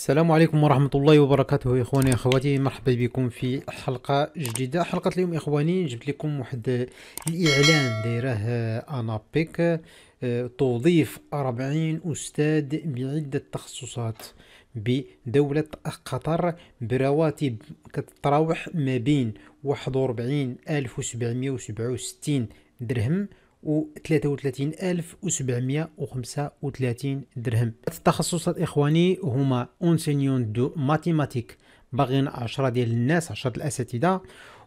السلام عليكم ورحمة الله وبركاته إخواني أخواتي مرحبا بكم في حلقة جديدة حلقة اليوم إخواني جبت لكم واحد الإعلان دايره أنابيك توظيف 40 أستاذ بعدة تخصصات بدولة قطر برواتب كتتراوح ما بين 41 ألف وسبعمية وسبعة وستين درهم و 33735 درهم التخصصات اخواني هما اونسينيون دو ماتيماتيك باغيين 10 ديال الناس 10 الاساتذه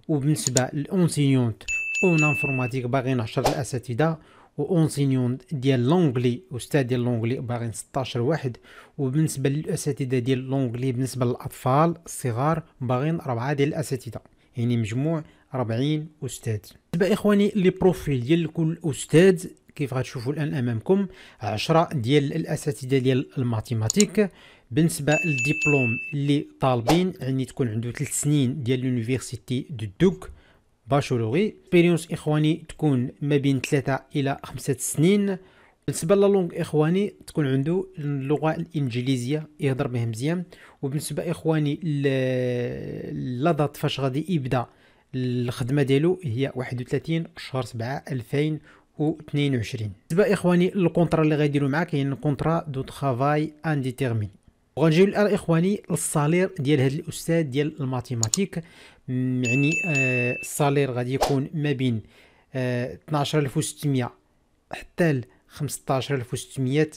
وبالنسبه للاونسينيونت اون انفورماتيك باغيين 10 الاساتذه أونسينيون ديال لونغلي استاذ ديال لونغلي باغيين 16 واحد وبالنسبه للاساتذه ديال لونغلي بالنسبه للاطفال الصغار باغيين 4 ديال الاساتذه يعني مجموع 40 استاذ بالنسبه اخواني لي بروفيل ديال كل استاذ كيف غتشوفوا الان امامكم 10 ديال الاساتذه ديال الماتيماتيك بالنسبه للدبلوم اللي طالبين يعني تكون عنده 3 سنين ديال لونيفرسيتي دو دوك باشولوري اكسبيريونس اخواني تكون ما بين 3 الى 5 سنين بالنسبه للونغ اخواني تكون عنده اللغه الانجليزيه يهضر بها مزيان وبالنسبه اخواني لا دات فاش غادي يبدا الخدمه ديالو هي 31 شهر 7 2022 بالنسبه اخواني الكونطرا اللي غيديروا معاك هي كونترا دو ترافاي انديتيرمين وغنجيو الان اخواني للصالير ديال هذا الاستاذ ديال الماتيماتيك يعني آه الصالير غادي يكون ما بين آه 12600 حتى ل 15600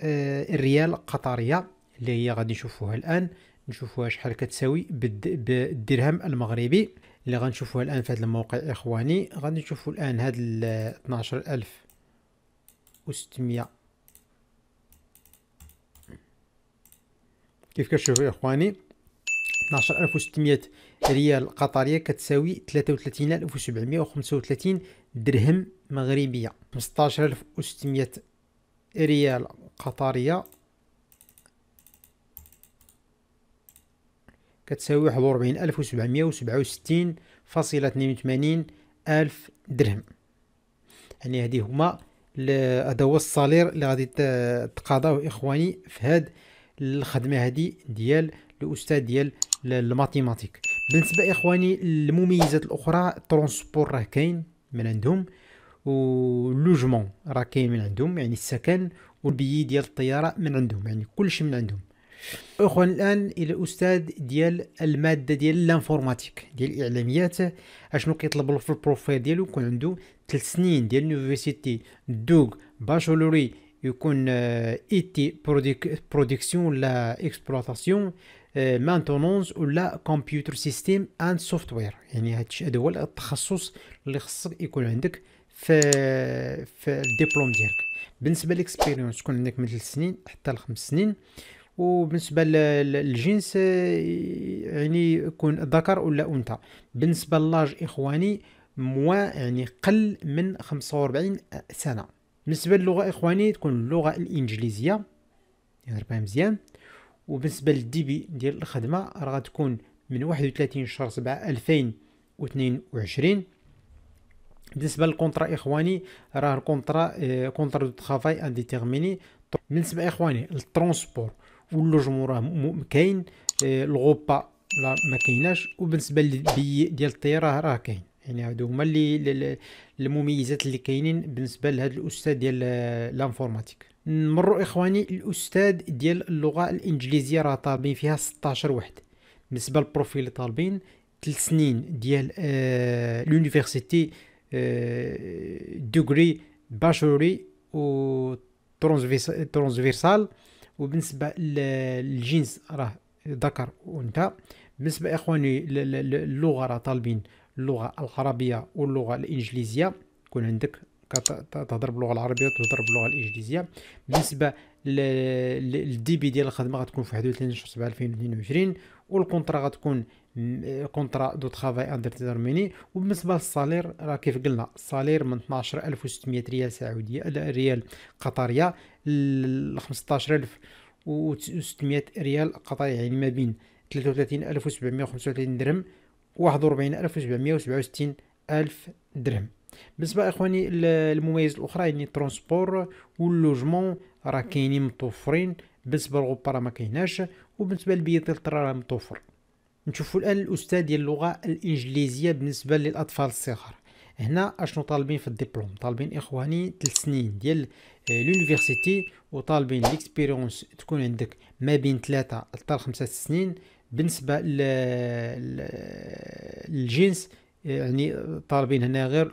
آه ريال قطريه اللي هي غادي نشوفوها الان نشوفوها شحال كتساوي بالدرهم المغربي اللي غنشوفوها الان في هذا الموقع اخواني غادي نشوفوا الان هاد 12600 كيف كتشوفوا اخواني 12600 ريال قطريه كتساوي 33735 درهم مغربيه 15600 ريال قطريه كتساوي 41767.82 ألف درهم يعني هذه هما هذا هو الصالير اللي غادي تقاضاه إخواني في هاد الخدمة هادي ديال الأستاذ ديال الماتيماتيك بالنسبة إخواني المميزات الأخرى ترونسبور راه كاين من عندهم واللوجمون راه كاين من عندهم يعني السكن والبيي ديال الطياره من عندهم يعني كلشي من عندهم اخوان الان الى الاستاذ ديال الماده ديال الانفورماتيك ديال الاعلاميات اشنو كيطلب في البروفيل ديالو يكون عنده ثلاث سنين ديال اليونيفرسيتي دوغ باشولوري يكون ايتي آه، تي برودكسيون ولا اكسبلوطاسيون مانتونونس آه، ولا كمبيوتر سيستيم اند سوفتوير يعني هذا هو التخصص اللي خصك يكون عندك في في الدبلوم ديالك بالنسبه ليكسبيريونس تكون عندك من 3 سنين حتى لخمس سنين وبالنسبه للجنس آه، يعني يكون ذكر ولا انثى بالنسبه للاج اخواني مو يعني قل من 45 سنه بالنسبه للغه اخواني تكون اللغه الانجليزيه يعني مزيان وبالنسبه للديبي ديال الخدمه راه تكون من 31 شهر 7 2022 بالنسبه للكونترا اخواني راه الكونترا آه، كونترا دو ترافاي انديتيرميني بالنسبه اخواني للترونسبور واللوج موراه كاين آه، الغوبا لا ما كايناش وبالنسبه للبي ديال الطياره راه كاين يعني هادو هما اللي المميزات اللي كاينين بالنسبه لهذا الاستاذ ديال آه، لانفورماتيك نمروا اخواني الاستاذ ديال اللغه الانجليزيه راه طالبين فيها 16 واحد بالنسبه للبروفيل طالبين 3 سنين ديال آه، لونيفرسيتي دوغري باشوري و ترانسفيرسال وبالنسبه للجنس راه ذكر وانثى بالنسبه اخواني اللغه راه طالبين اللغه العربيه واللغه الانجليزيه يكون عندك تهضر باللغه العربيه وتهضر باللغه الانجليزيه بالنسبه للدي بي ديال الخدمه غتكون في 31 شهر 7 2022 والكونترا غتكون كونترا دو ترافاي انديتيرميني وبالنسبه للصالير راه كيف قلنا الصالير من 12600 ريال سعوديه ريال قطريه ل 15000 و600 ريال قطري يعني ما بين 33735 درهم و 41767 درهم بالنسبه اخواني المميز الاخرى يعني الترونسبور واللوجمون راه كاينين متوفرين بالنسبه للغبه راه ما كايناش وبالنسبه للبيت الطرا راه متوفر نشوفوا الان الاستاذ ديال اللغه الانجليزيه بالنسبه للاطفال الصغار هنا اشنو طالبين في الدبلوم طالبين اخواني 3 سنين ديال لونيفرسيتي آه، وطالبين ليكسبيريونس تكون عندك ما بين 3 حتى 5 سنين بالنسبه للجنس يعني طالبين هنا غير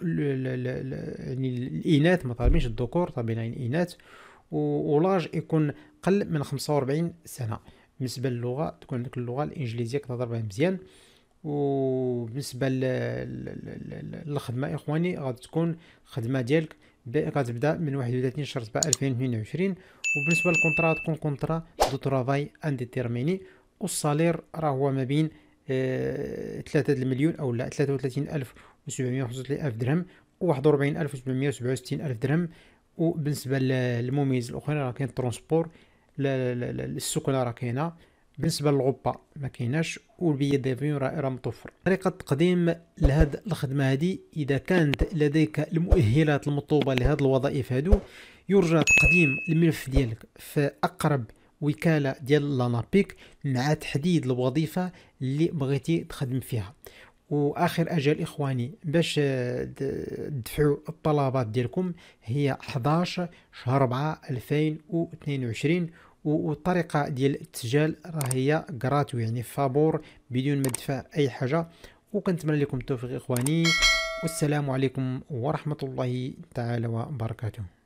يعني الاناث ما طالبينش الذكور طالبين الاناث ولاج يكون قل من 45 سنه بالنسبه للغه تكون عندك اللغه الانجليزيه كتهضر بها مزيان وبالنسبه للخدمه اخواني غادي تكون الخدمه ديالك غتبدا من 31 شهر 7 2022 وبالنسبه للكونترا تكون كونترا دو ترافاي انديتيرميني والصالير راه هو ما بين 3 المليون او لا 33 الف و765 الف درهم و41 الف و867 الف درهم وبالنسبه للمميز الاخرين راه كاين الترونسبور السكنه راه كاينه بالنسبه للغبه ما كايناش والبيي دافيون راه متوفر طريقه تقديم لهاد الخدمه هادي اذا كانت لديك المؤهلات المطلوبه لهاد الوظائف هادو يرجى تقديم الملف ديالك في اقرب وكاله ديال لانابيك مع تحديد الوظيفه اللي بغيتي تخدم فيها واخر اجل اخواني باش تدفعوا الطلبات ديالكم هي 11 شهر 4 2022 والطريقه ديال التسجيل راه هي غراتو يعني فابور بدون ما تدفع اي حاجه وكنتمنى لكم التوفيق اخواني والسلام عليكم ورحمه الله تعالى وبركاته